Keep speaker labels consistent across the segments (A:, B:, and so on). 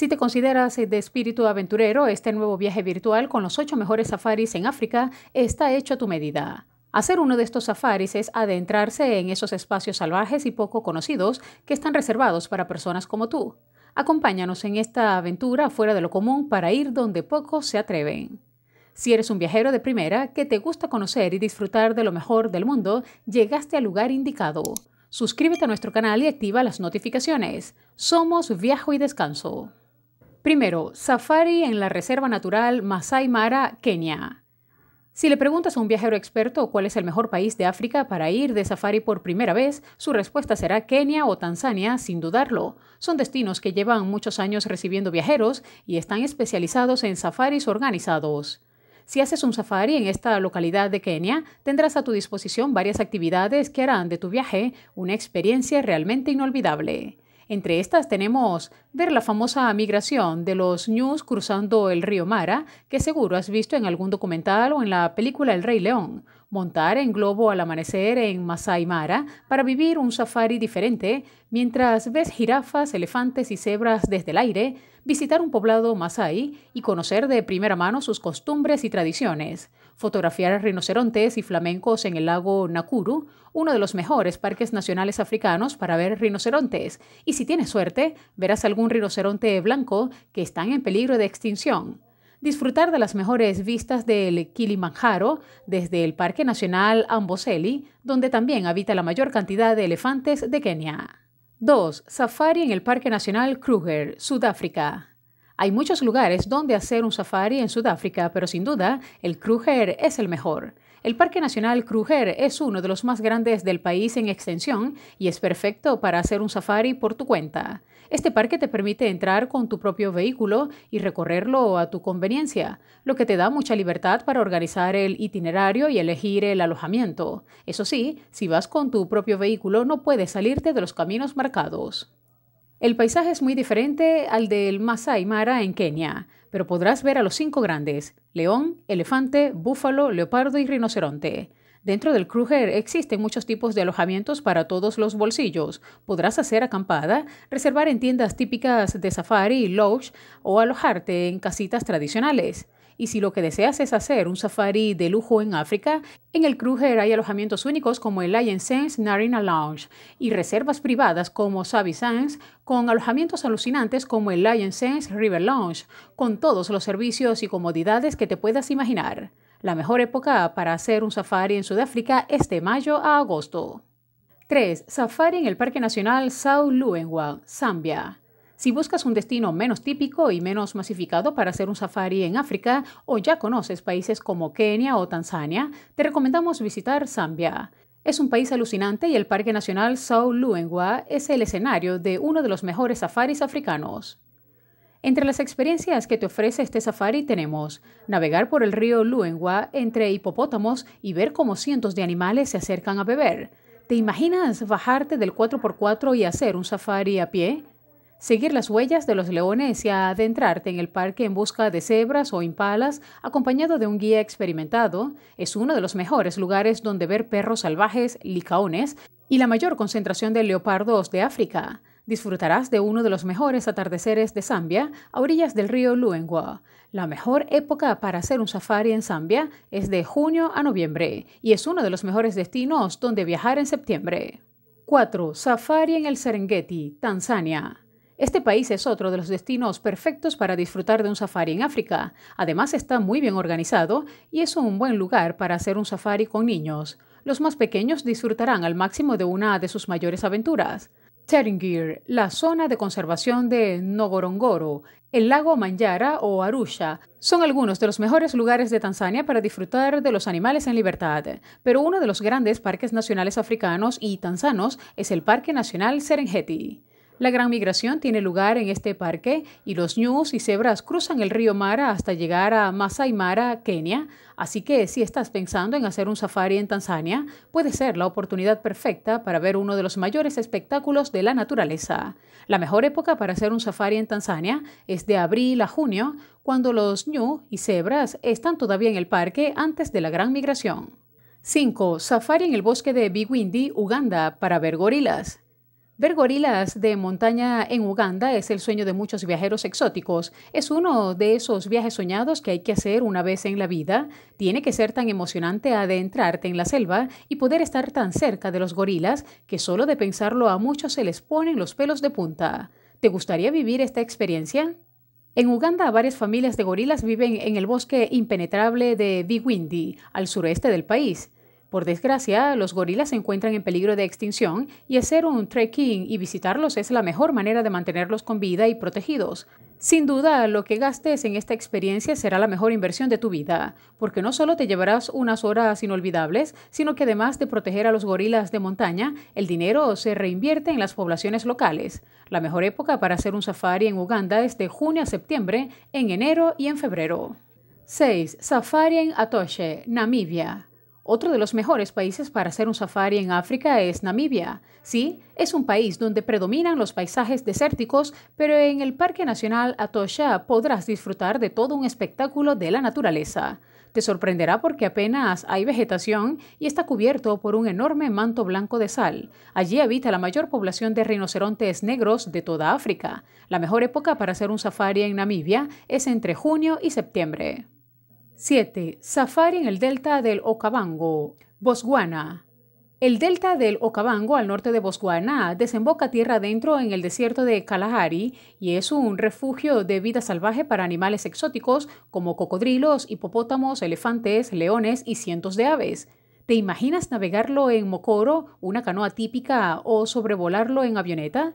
A: Si te consideras eh, de espíritu aventurero, este nuevo viaje virtual con los ocho mejores safaris en África está hecho a tu medida. Hacer uno de estos safaris es adentrarse en esos espacios salvajes y poco conocidos que están reservados para personas como tú. Acompáñanos en esta aventura fuera de lo común para ir donde pocos se atreven. Si eres un viajero de primera que te gusta conocer y disfrutar de lo mejor del mundo, llegaste al lugar indicado. Suscríbete a nuestro canal y activa las notificaciones. Somos Viajo y Descanso. Primero, safari en la Reserva Natural Masai Mara, Kenia. Si le preguntas a un viajero experto cuál es el mejor país de África para ir de safari por primera vez, su respuesta será Kenia o Tanzania, sin dudarlo. Son destinos que llevan muchos años recibiendo viajeros y están especializados en safaris organizados. Si haces un safari en esta localidad de Kenia, tendrás a tu disposición varias actividades que harán de tu viaje una experiencia realmente inolvidable. Entre estas tenemos ver la famosa migración de los ñus cruzando el río Mara, que seguro has visto en algún documental o en la película El Rey León montar en globo al amanecer en Masai Mara para vivir un safari diferente, mientras ves jirafas, elefantes y cebras desde el aire, visitar un poblado Masai y conocer de primera mano sus costumbres y tradiciones, fotografiar rinocerontes y flamencos en el lago Nakuru, uno de los mejores parques nacionales africanos para ver rinocerontes, y si tienes suerte, verás algún rinoceronte blanco que está en peligro de extinción disfrutar de las mejores vistas del Kilimanjaro desde el Parque Nacional Amboseli, donde también habita la mayor cantidad de elefantes de Kenia. 2. Safari en el Parque Nacional Kruger, Sudáfrica. Hay muchos lugares donde hacer un safari en Sudáfrica, pero sin duda el Kruger es el mejor. El Parque Nacional Kruger es uno de los más grandes del país en extensión y es perfecto para hacer un safari por tu cuenta. Este parque te permite entrar con tu propio vehículo y recorrerlo a tu conveniencia, lo que te da mucha libertad para organizar el itinerario y elegir el alojamiento. Eso sí, si vas con tu propio vehículo no puedes salirte de los caminos marcados. El paisaje es muy diferente al del Masai Mara en Kenia, pero podrás ver a los cinco grandes, león, elefante, búfalo, leopardo y rinoceronte. Dentro del Kruger existen muchos tipos de alojamientos para todos los bolsillos. Podrás hacer acampada, reservar en tiendas típicas de safari y lodge o alojarte en casitas tradicionales. Y si lo que deseas es hacer un safari de lujo en África, en el Kruger hay alojamientos únicos como el Lion Sands Narina Lounge y reservas privadas como Savvy Sands, con alojamientos alucinantes como el Lion Sands River Lounge, con todos los servicios y comodidades que te puedas imaginar. La mejor época para hacer un safari en Sudáfrica es de mayo a agosto. 3. Safari en el Parque Nacional South Luenwa, Zambia. Si buscas un destino menos típico y menos masificado para hacer un safari en África o ya conoces países como Kenia o Tanzania, te recomendamos visitar Zambia. Es un país alucinante y el Parque Nacional Sao Luengwa es el escenario de uno de los mejores safaris africanos. Entre las experiencias que te ofrece este safari tenemos navegar por el río Luengwa entre hipopótamos y ver cómo cientos de animales se acercan a beber. ¿Te imaginas bajarte del 4x4 y hacer un safari a pie? Seguir las huellas de los leones y adentrarte en el parque en busca de cebras o impalas, acompañado de un guía experimentado, es uno de los mejores lugares donde ver perros salvajes, licaones y la mayor concentración de leopardos de África. Disfrutarás de uno de los mejores atardeceres de Zambia a orillas del río Luengua. La mejor época para hacer un safari en Zambia es de junio a noviembre y es uno de los mejores destinos donde viajar en septiembre. 4. Safari en el Serengeti, Tanzania. Este país es otro de los destinos perfectos para disfrutar de un safari en África. Además está muy bien organizado y es un buen lugar para hacer un safari con niños. Los más pequeños disfrutarán al máximo de una de sus mayores aventuras. Teringir, la zona de conservación de Ngorongoro, el lago Manyara o Arusha, son algunos de los mejores lugares de Tanzania para disfrutar de los animales en libertad. Pero uno de los grandes parques nacionales africanos y tanzanos es el Parque Nacional Serengeti. La gran migración tiene lugar en este parque y los ñus y cebras cruzan el río Mara hasta llegar a Masai Mara, Kenia. Así que si estás pensando en hacer un safari en Tanzania, puede ser la oportunidad perfecta para ver uno de los mayores espectáculos de la naturaleza. La mejor época para hacer un safari en Tanzania es de abril a junio, cuando los ñu y cebras están todavía en el parque antes de la gran migración. 5. Safari en el bosque de Biwindi, Uganda, para ver gorilas. Ver gorilas de montaña en Uganda es el sueño de muchos viajeros exóticos. Es uno de esos viajes soñados que hay que hacer una vez en la vida. Tiene que ser tan emocionante adentrarte en la selva y poder estar tan cerca de los gorilas que solo de pensarlo a muchos se les ponen los pelos de punta. ¿Te gustaría vivir esta experiencia? En Uganda, varias familias de gorilas viven en el bosque impenetrable de Biwindi, al sureste del país. Por desgracia, los gorilas se encuentran en peligro de extinción y hacer un trekking y visitarlos es la mejor manera de mantenerlos con vida y protegidos. Sin duda, lo que gastes en esta experiencia será la mejor inversión de tu vida, porque no solo te llevarás unas horas inolvidables, sino que además de proteger a los gorilas de montaña, el dinero se reinvierte en las poblaciones locales. La mejor época para hacer un safari en Uganda es de junio a septiembre, en enero y en febrero. 6. Safari en Atoche, Namibia. Otro de los mejores países para hacer un safari en África es Namibia. Sí, es un país donde predominan los paisajes desérticos, pero en el Parque Nacional Atosha podrás disfrutar de todo un espectáculo de la naturaleza. Te sorprenderá porque apenas hay vegetación y está cubierto por un enorme manto blanco de sal. Allí habita la mayor población de rinocerontes negros de toda África. La mejor época para hacer un safari en Namibia es entre junio y septiembre. 7. Safari en el delta del Okavango, Botswana. El delta del Okavango al norte de Botswana desemboca tierra adentro en el desierto de Kalahari y es un refugio de vida salvaje para animales exóticos como cocodrilos, hipopótamos, elefantes, leones y cientos de aves. ¿Te imaginas navegarlo en Mokoro, una canoa típica, o sobrevolarlo en avioneta?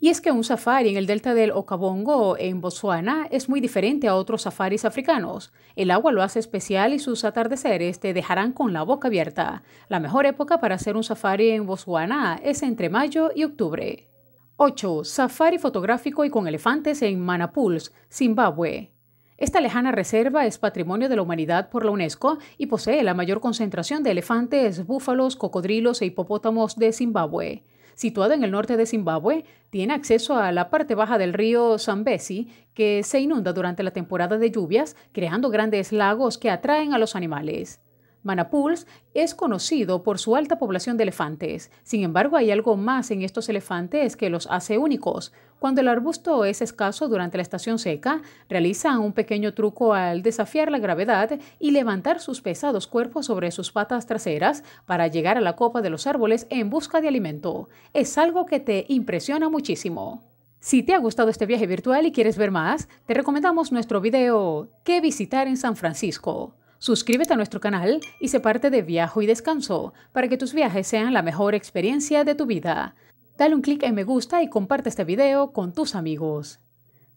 A: Y es que un safari en el delta del Okavango, en Botswana, es muy diferente a otros safaris africanos. El agua lo hace especial y sus atardeceres te dejarán con la boca abierta. La mejor época para hacer un safari en Botswana es entre mayo y octubre. 8. Safari fotográfico y con elefantes en Manapul's, Zimbabue. Esta lejana reserva es patrimonio de la humanidad por la UNESCO y posee la mayor concentración de elefantes, búfalos, cocodrilos e hipopótamos de Zimbabue situado en el norte de Zimbabue, tiene acceso a la parte baja del río Zambesi, que se inunda durante la temporada de lluvias, creando grandes lagos que atraen a los animales. Manapul's es conocido por su alta población de elefantes. Sin embargo, hay algo más en estos elefantes que los hace únicos. Cuando el arbusto es escaso durante la estación seca, realizan un pequeño truco al desafiar la gravedad y levantar sus pesados cuerpos sobre sus patas traseras para llegar a la copa de los árboles en busca de alimento. Es algo que te impresiona muchísimo. Si te ha gustado este viaje virtual y quieres ver más, te recomendamos nuestro video ¿Qué visitar en San Francisco? Suscríbete a nuestro canal y sé parte de Viajo y Descanso para que tus viajes sean la mejor experiencia de tu vida. Dale un clic en me gusta y comparte este video con tus amigos.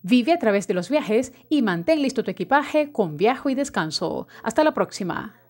A: Vive a través de los viajes y mantén listo tu equipaje con Viajo y Descanso. Hasta la próxima.